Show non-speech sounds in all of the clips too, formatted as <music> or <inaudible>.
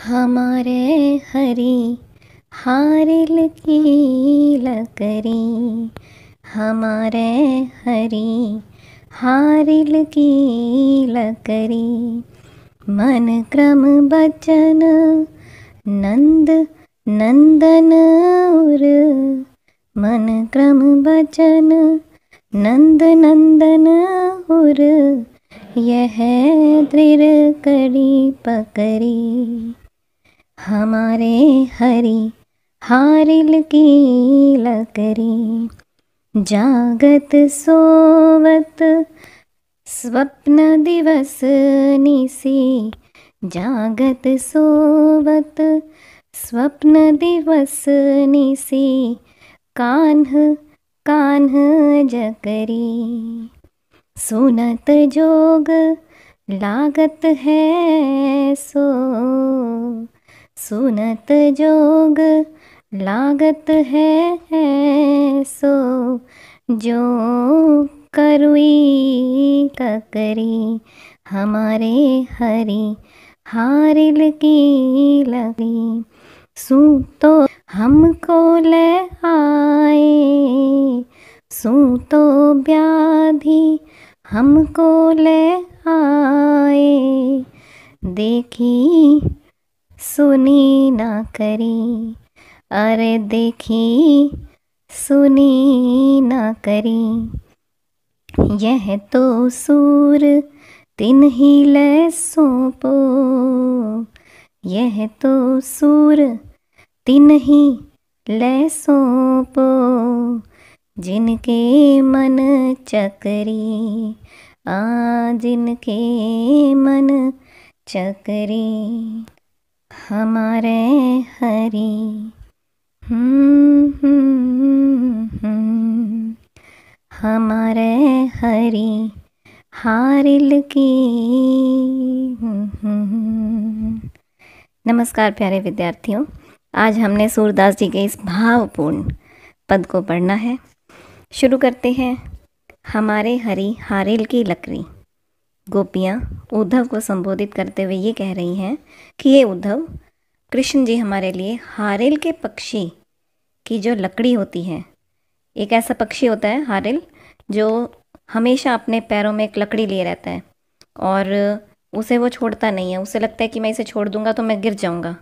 हमारे हरी हारिल की लकरी हमारे हरी हारिल की लकरी मन क्रम बचन नंद नंदन उर मन क्रम बचन नंद नंदन उर यह दृढ़ करी पकड़ी हमारे हरी हारिल की लकरी जागत सोवत स्वप्न दिवस निसी जागत सोवत स्वप्न दिवस निसी कान्ह कान्ह जकरी सुनत जोग लागत है सो सुनत जोग लागत है, है सो जो करुई ककरी हमारे हरी हारिल की लगी सू तो हमको ले आए सू तो व्याधि हमको ले आए देखी सुनी ना करी अरे देखी सुनी ना करी यह तो सूर तिन ही लैसों पो यह तो सूर तिन ही ले पो जिनके मन चकरी आ जिनके मन चकरी हमारे हरी हम्म, हम्म, हम्म। हमारे हरी हारिल की नमस्कार प्यारे विद्यार्थियों आज हमने सूरदास जी के इस भावपूर्ण पद को पढ़ना है शुरू करते हैं हमारे हरी हारिल की लकड़ी गोपियाँ उद्धव को संबोधित करते हुए ये कह रही हैं कि ये उद्धव कृष्ण जी हमारे लिए हारिल के पक्षी की जो लकड़ी होती है एक ऐसा पक्षी होता है हारिल जो हमेशा अपने पैरों में एक लकड़ी लिए रहता है और उसे वो छोड़ता नहीं है उसे लगता है कि मैं इसे छोड़ दूंगा तो मैं गिर जाऊंगा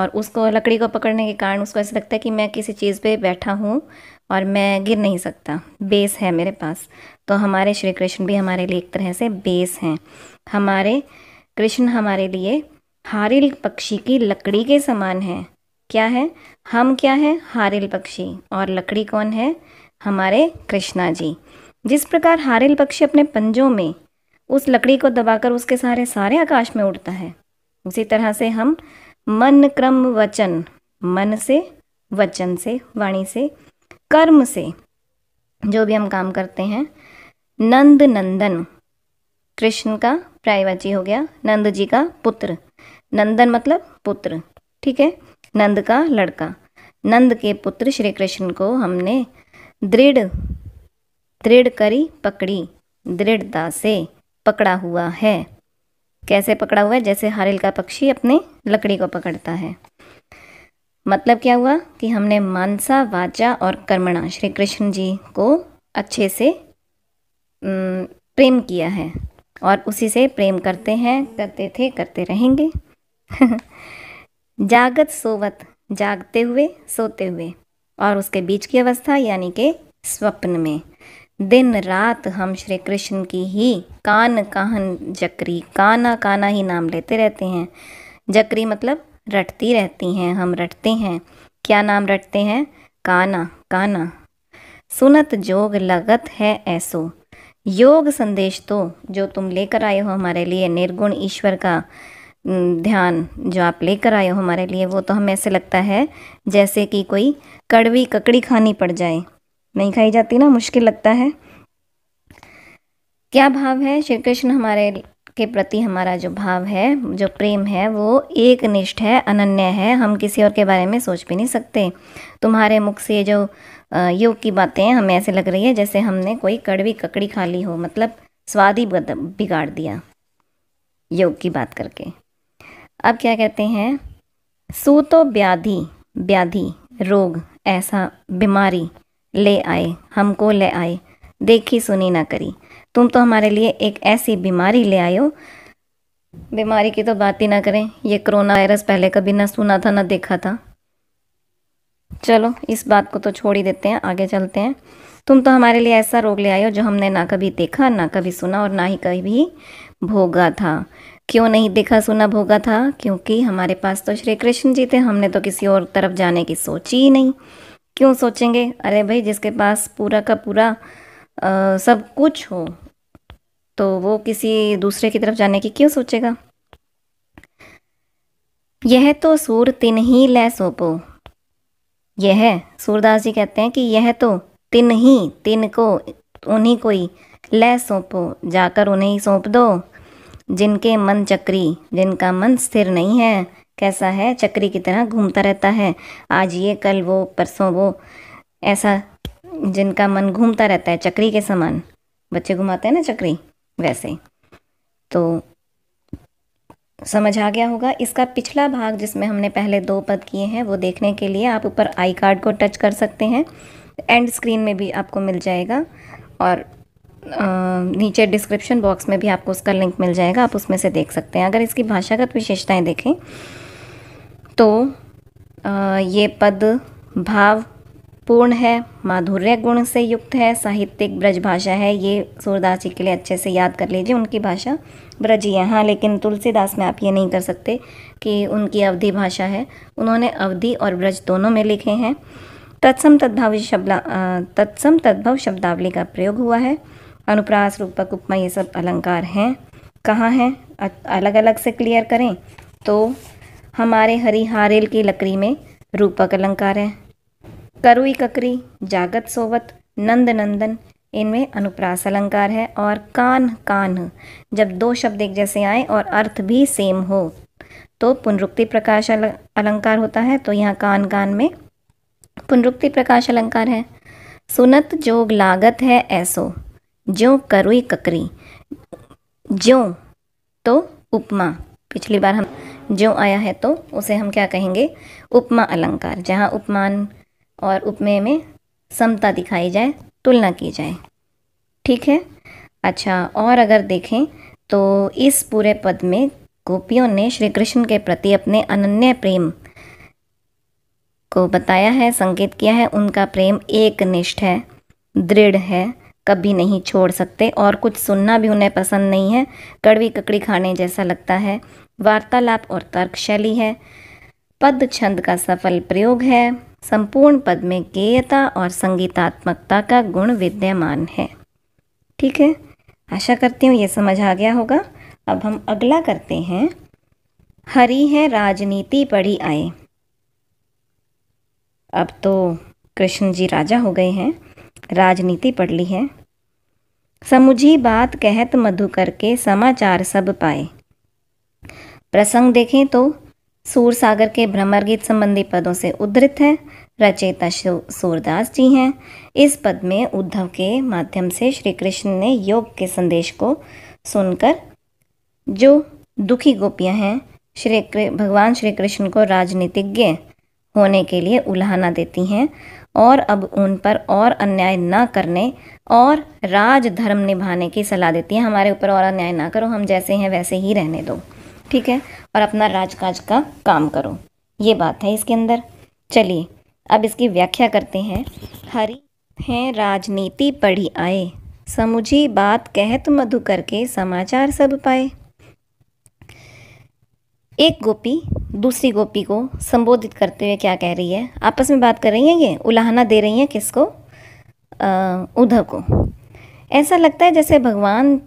और उसको लकड़ी को पकड़ने के कारण उसको ऐसा लगता है कि मैं किसी चीज़ पे बैठा हूँ और मैं गिर नहीं सकता बेस है मेरे पास तो हमारे श्री कृष्ण भी हमारे लिए एक तरह से बेस हैं हमारे कृष्ण हमारे लिए हारिल पक्षी की लकड़ी के समान हैं क्या है हम क्या है हारिल पक्षी और लकड़ी कौन है हमारे कृष्णा जी जिस प्रकार हारिल पक्षी अपने पंजों में उस लकड़ी को दबाकर उसके सारे सारे आकाश में उड़ता है उसी तरह से हम मन क्रम वचन मन से वचन से वाणी से कर्म से जो भी हम काम करते हैं नंद नंदन कृष्ण का प्रायवाची हो गया नंद जी का पुत्र नंदन मतलब पुत्र ठीक है नंद का लड़का नंद के पुत्र श्री कृष्ण को हमने दृढ़ दृढ़ करी पकड़ी दृढ़ता से पकड़ा हुआ है कैसे पकड़ा हुआ है जैसे हरिल का पक्षी अपने लकड़ी को पकड़ता है मतलब क्या हुआ कि हमने मानसा वाचा और कर्मणा श्री कृष्ण जी को अच्छे से प्रेम किया है और उसी से प्रेम करते हैं करते थे करते रहेंगे <laughs> जागत सोवत जागते हुए सोते हुए और उसके बीच की अवस्था यानी के स्वप्न में दिन रात हम श्री कृष्ण की ही कान कहन जकरी काना काना ही नाम लेते रहते हैं जकरी मतलब रटती रहती हैं हम रटते हैं क्या नाम रटते हैं काना काना सुनत जोग लगत है ऐसो योग संदेश तो जो तुम लेकर आए हो हमारे लिए निर्गुण ईश्वर का ध्यान जो आप लेकर आए हो हमारे लिए वो तो हमें ऐसे लगता है जैसे कि कोई कड़वी ककड़ी खानी पड़ जाए नहीं खाई जाती ना मुश्किल लगता है क्या भाव है श्री कृष्ण हमारे के प्रति हमारा जो भाव है जो प्रेम है वो एक निष्ठ है अनन्य है हम किसी और के बारे में सोच भी नहीं सकते तुम्हारे मुख से जो योग की बातें हमें ऐसे लग रही है जैसे हमने कोई कड़वी ककड़ी खा ली हो मतलब स्वाद ही बिगाड़ दिया योग की बात करके अब क्या कहते हैं सू तो व्याधि व्याधि रोग ऐसा बीमारी ले आए हमको ले आए देखी सुनी ना करी तुम तो हमारे लिए एक ऐसी बीमारी ले आए हो बीमारी की तो बात ही ना करें ये कोरोना वायरस पहले कभी ना सुना था ना देखा था चलो इस बात को तो छोड़ ही देते हैं आगे चलते हैं तुम तो हमारे लिए ऐसा रोग ले आए हो जो हमने ना कभी देखा ना कभी सुना और ना ही कभी भोगा था क्यों नहीं देखा सुना भोगा था क्योंकि हमारे पास तो श्री कृष्ण जी थे हमने तो किसी और तरफ जाने की सोची ही नहीं क्यों सोचेंगे अरे भाई जिसके पास पूरा का पूरा आ, सब कुछ हो तो वो किसी दूसरे की तरफ जाने की क्यों सोचेगा यह तो सूर तिन ही लै सोपो यह सूरदास जी कहते हैं कि यह तो तिन ही तिन को उन्हीं कोई लय सौंपो जाकर उन्हें सौंप दो जिनके मन चक्री जिनका मन स्थिर नहीं है कैसा है चक्री की तरह घूमता रहता है आज ये कल वो परसों वो ऐसा जिनका मन घूमता रहता है चक्री के समान बच्चे घुमाते हैं ना चक्री वैसे तो समझ आ गया होगा इसका पिछला भाग जिसमें हमने पहले दो पद किए हैं वो देखने के लिए आप ऊपर आई कार्ड को टच कर सकते हैं एंड स्क्रीन में भी आपको मिल जाएगा और नीचे डिस्क्रिप्शन बॉक्स में भी आपको उसका लिंक मिल जाएगा आप उसमें से देख सकते हैं अगर इसकी भाषागत विशेषताएं देखें तो ये पद भाव पूर्ण है माधुर्य गुण से युक्त है साहित्यिक ब्रज भाषा है ये सूरदास जी के लिए अच्छे से याद कर लीजिए उनकी भाषा ब्रजी है हाँ लेकिन तुलसीदास में आप ये नहीं कर सकते कि उनकी अवधि भाषा है उन्होंने अवधि और ब्रज दोनों में लिखे हैं तत्सम तद्भाव शब्द तत्सम तद्भव शब्दावली का प्रयोग हुआ है अनुप्रास रूपक उपमा ये सब अलंकार हैं कहाँ हैं अलग अलग से क्लियर करें तो हमारे हरिहारेल की लकड़ी में रूपक अलंकार है करुई ककरी जागत सोवत नंद नंदन इनमें अनुप्रास अलंकार है और कान कान जब दो शब्द एक जैसे आए और अर्थ भी सेम हो तो पुनरुक्ति प्रकाश अलंकार होता है तो यहाँ कान कान में पुनरुक्ति प्रकाश अलंकार है सुनत जोग लागत है ऐसो ज्यो करुई ककरी ज्यो तो उपमा पिछली बार हम ज्यो आया है तो उसे हम क्या कहेंगे उपमा अलंकार जहाँ उपमान और उपमेय में समता दिखाई जाए तुलना की जाए ठीक है अच्छा और अगर देखें तो इस पूरे पद में गोपियों ने श्री कृष्ण के प्रति अपने अनन्य प्रेम को बताया है संकेत किया है उनका प्रेम एक निष्ठ है दृढ़ है कभी नहीं छोड़ सकते और कुछ सुनना भी उन्हें पसंद नहीं है कड़वी ककड़ी खाने जैसा लगता है वार्तालाप और तर्क शैली है पद छंद का सफल प्रयोग है संपूर्ण पद में गेयता और संगीतात्मकता का गुण विद्यमान है ठीक है आशा करती हूँ ये समझ आ गया होगा अब हम अगला करते हैं हरी है राजनीति पढ़ी आए अब तो कृष्ण जी राजा हो गए हैं राजनीति पढ़ ली है समुझी बात कहत मधु करके समाचार सब पाए प्रसंग देखें तो सूरसागर के भ्रमर गीत संबंधी पदों से उद्धृत है रचयिता सूरदास जी हैं इस पद में उद्धव के माध्यम से श्री कृष्ण ने योग के संदेश को सुनकर जो दुखी गोपियां हैं श्री भगवान श्री कृष्ण को राजनीतिज्ञ होने के लिए उल्हाना देती हैं और अब उन पर और अन्याय ना करने और राज धर्म निभाने की सलाह देती हैं हमारे ऊपर और अन्याय ना करो हम जैसे हैं वैसे ही रहने दो ठीक है और अपना राजकाज का काम करो ये बात है इसके अंदर चलिए अब इसकी व्याख्या करते हैं हरि हैं राजनीति पढ़ी आए समुझी बात कहत मधु करके समाचार सब पाए एक गोपी दूसरी गोपी को संबोधित करते हुए क्या कह रही है आपस में बात कर रही हैं ये उलाहना दे रही हैं किसको उद्धव को ऐसा लगता है जैसे भगवान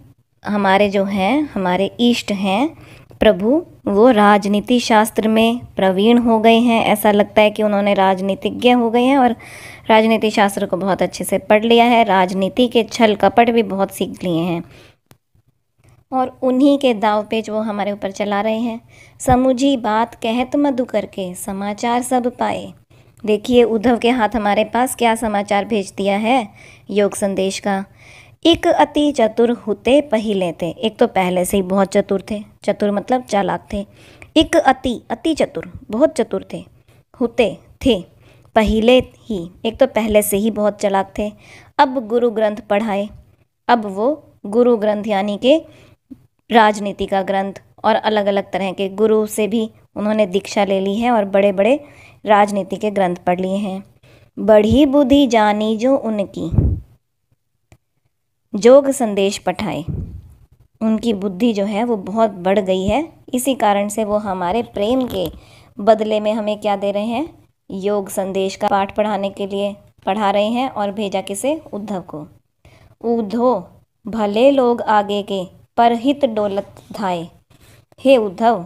हमारे जो हैं हमारे इष्ट हैं प्रभु वो राजनीति शास्त्र में प्रवीण हो गए हैं ऐसा लगता है कि उन्होंने राजनीतिज्ञ हो गए हैं और राजनीति शास्त्र को बहुत अच्छे से पढ़ लिया है राजनीति के छल कपट भी बहुत सीख लिए हैं और उन्हीं के दाव पे वो हमारे ऊपर चला रहे हैं समूझी बात कहत मधु करके समाचार सब पाए देखिए उद्धव के हाथ हमारे पास क्या समाचार भेज दिया है योग संदेश का एक अति चतुर होते पहले थे एक तो पहले से ही बहुत चतुर थे चतुर मतलब चालाक थे एक अति अति चतुर बहुत चतुर थे होते थे पहले ही एक तो पहले से ही बहुत चालाक थे अब गुरु ग्रंथ पढ़ाए अब वो गुरु ग्रंथ यानी के राजनीति का ग्रंथ और अलग अलग तरह के गुरु से भी उन्होंने दीक्षा ले ली है और बड़े बड़े राजनीति के ग्रंथ पढ़ लिए हैं बढ़ी बुद्धि जानी जो उनकी जोग संदेश पठाए उनकी बुद्धि जो है वो बहुत बढ़ गई है इसी कारण से वो हमारे प्रेम के बदले में हमें क्या दे रहे हैं योग संदेश का पाठ पढ़ाने के लिए पढ़ा रहे हैं और भेजा किसे उद्धव को उद्धो भले लोग आगे के पर हित डोलत धाए हे उद्धव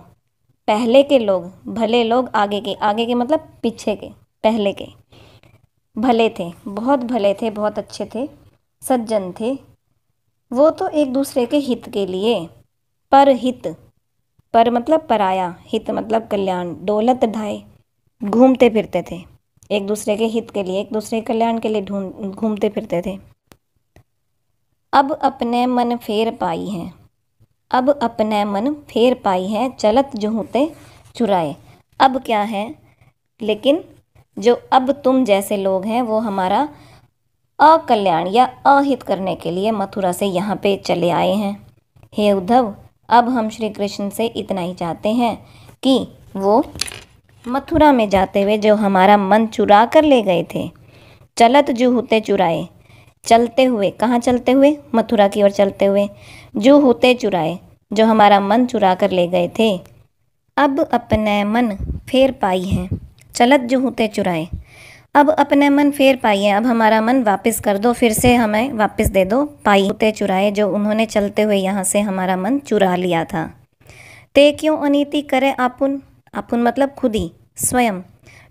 पहले के लोग भले लोग आगे के आगे के मतलब पीछे के पहले के भले थे बहुत भले थे बहुत अच्छे थे सज्जन थे वो तो एक दूसरे के हित के लिए पर हित पर मतलब पराया हित मतलब कल्याण दौलत ढाए घूमते फिरते थे एक दूसरे के हित के लिए एक दूसरे कल्याण के लिए ढूंढ घूमते फिरते थे अब अपने मन फेर पाई हैं अब अपने मन फेर पाई हैं चलत जहूते चुराए अब क्या है लेकिन जो अब तुम जैसे लोग हैं वो हमारा अकल्याण या अहित करने के लिए मथुरा से यहाँ पे चले आए हैं हे उद्धव अब हम श्री कृष्ण से इतना ही चाहते हैं कि वो मथुरा में जाते हुए जो हमारा मन चुरा कर ले गए थे चलत जो होते चुराए चलते हुए कहाँ चलते हुए मथुरा की ओर चलते हुए जो होते चुराए जो हमारा मन चुरा कर ले गए थे अब अपने मन फेर पाई हैं चलत जो होते चुराए अब अपने मन फेर पाइए अब हमारा मन वापस कर दो फिर से हमें वापस दे दो पाई होते चुराए जो उन्होंने चलते हुए यहाँ से हमारा मन चुरा लिया था ते क्यों अनीति करे आपुन आपुन मतलब खुद ही स्वयं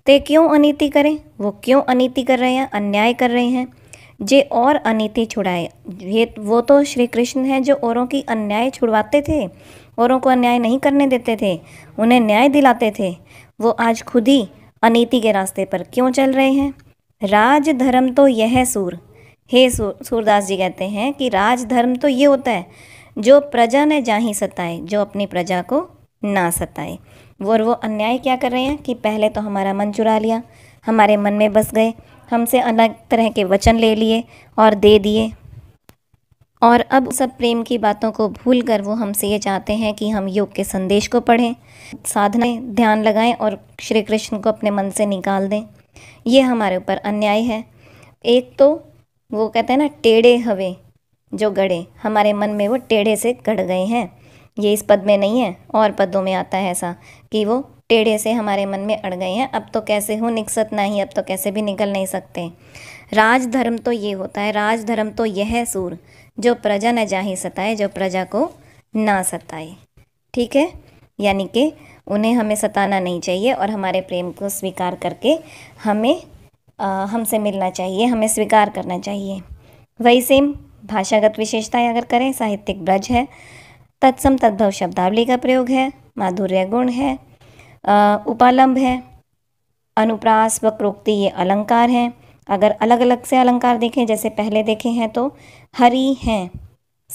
ते क्यों अनीति करें वो क्यों अनीति कर रहे हैं अन्याय कर रहे हैं जे और अनीति छुड़ाए ये वो तो श्री कृष्ण हैं जो औरों की अन्याय छुड़वाते थे औरों को अन्याय नहीं करने देते थे उन्हें न्याय दिलाते थे वो आज खुद ही अनीति के रास्ते पर क्यों चल रहे हैं राज धर्म तो यह सूर हे सूरदास जी कहते हैं कि राज धर्म तो ये होता है जो प्रजा ने जाही सताए जो अपनी प्रजा को ना सताए वो और वो अन्याय क्या कर रहे हैं कि पहले तो हमारा मन चुरा लिया हमारे मन में बस गए हमसे अलग तरह के वचन ले लिए और दे दिए और अब सब प्रेम की बातों को भूल कर वो हमसे ये चाहते हैं कि हम योग के संदेश को पढ़ें साधना ध्यान लगाएं और श्री कृष्ण को अपने मन से निकाल दें ये हमारे ऊपर अन्याय है एक तो वो कहते हैं ना टेढ़े हवे जो गड़े हमारे मन में वो टेढ़े से गड़ गए हैं ये इस पद में नहीं है और पदों में आता है ऐसा कि वो टेढ़े से हमारे मन में अड़ गए हैं अब तो कैसे हो निकसत नहीं अब तो कैसे भी निकल नहीं सकते राजधर्म तो ये होता है राजधर्म तो यह सूर जो प्रजा न जाही सताए जो प्रजा को ना सताए ठीक है यानी कि उन्हें हमें सताना नहीं चाहिए और हमारे प्रेम को स्वीकार करके हमें हमसे मिलना चाहिए हमें स्वीकार करना चाहिए वही सेम भाषागत विशेषताएं अगर करें साहित्यिक ब्रज है तत्सम तद्भव शब्दावली का प्रयोग है माधुर्य गुण है उपालंब है अनुप्रास व क्रोक्ति ये अलंकार हैं अगर अलग अलग से अलंकार देखें जैसे पहले देखे हैं तो हरि हैं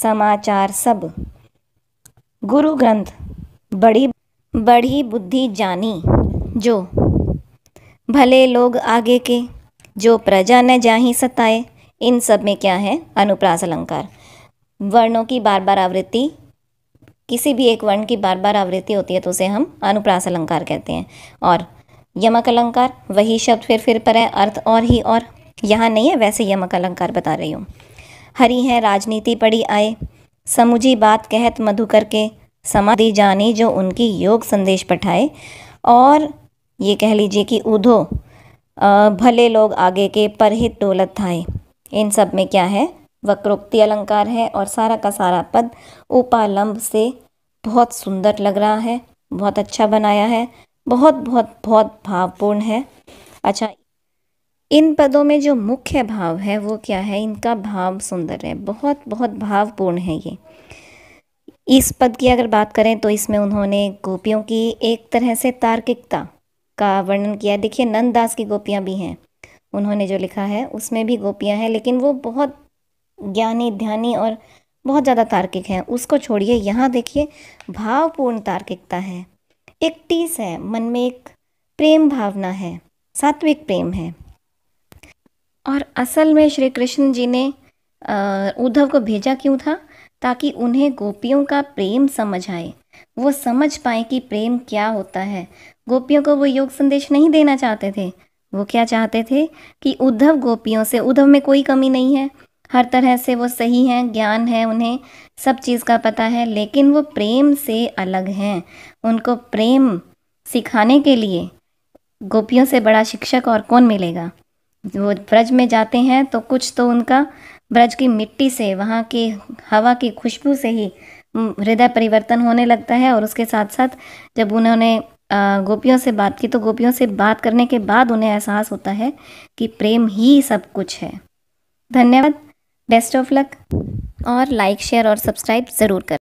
समाचार सब गुरु ग्रंथ बड़ी बड़ी बुद्धि जानी जो भले लोग आगे के जो प्रजा न जाही सताए इन सब में क्या है अनुप्रास अलंकार वर्णों की बार बार आवृत्ति किसी भी एक वर्ण की बार बार आवृत्ति होती है तो उसे हम अनुप्रास अलंकार कहते हैं और यमक अलंकार वही शब्द फिर फिर पर है अर्थ और ही और यहाँ नहीं है वैसे यमक अलंकार बता रही हूँ हरी है राजनीति पड़ी आए समुझी बात कहत मधु करके समाधि जानी जो उनकी योग संदेश पठाए और ये कह लीजिए कि उधो भले लोग आगे के परहित दौलत थाए इन सब में क्या है वक्रोक्ति अलंकार है और सारा का सारा पद उपालंब से बहुत सुंदर लग रहा है बहुत अच्छा बनाया है बहुत बहुत बहुत भावपूर्ण है अच्छा इन पदों में जो मुख्य भाव है वो क्या है इनका भाव सुंदर है बहुत बहुत भावपूर्ण है ये इस पद की अगर बात करें तो इसमें उन्होंने गोपियों की एक तरह से तार्किकता का वर्णन किया देखिए नंददास की गोपियाँ भी हैं उन्होंने जो लिखा है उसमें भी गोपियाँ हैं लेकिन वो बहुत ज्ञानी ध्यानी और बहुत ज़्यादा तार्किक हैं उसको छोड़िए यहाँ देखिए भावपूर्ण तार्किकता है एक टीस है मन में एक प्रेम भावना है सात्विक प्रेम है और असल में श्री कृष्ण जी ने उद्धव को भेजा क्यों था ताकि उन्हें गोपियों का प्रेम समझ आए वो समझ पाए कि प्रेम क्या होता है गोपियों को वो योग संदेश नहीं देना चाहते थे वो क्या चाहते थे कि उद्धव गोपियों से उद्धव में कोई कमी नहीं है हर तरह से वो सही हैं ज्ञान है उन्हें सब चीज़ का पता है लेकिन वो प्रेम से अलग हैं उनको प्रेम सिखाने के लिए गोपियों से बड़ा शिक्षक और कौन मिलेगा वो ब्रज में जाते हैं तो कुछ तो उनका ब्रज की मिट्टी से वहाँ की हवा की खुशबू से ही हृदय परिवर्तन होने लगता है और उसके साथ साथ जब उन्होंने गोपियों से बात की तो गोपियों से बात करने के बाद उन्हें एहसास होता है कि प्रेम ही सब कुछ है धन्यवाद बेस्ट ऑफ लक और लाइक शेयर और सब्सक्राइब ज़रूर करें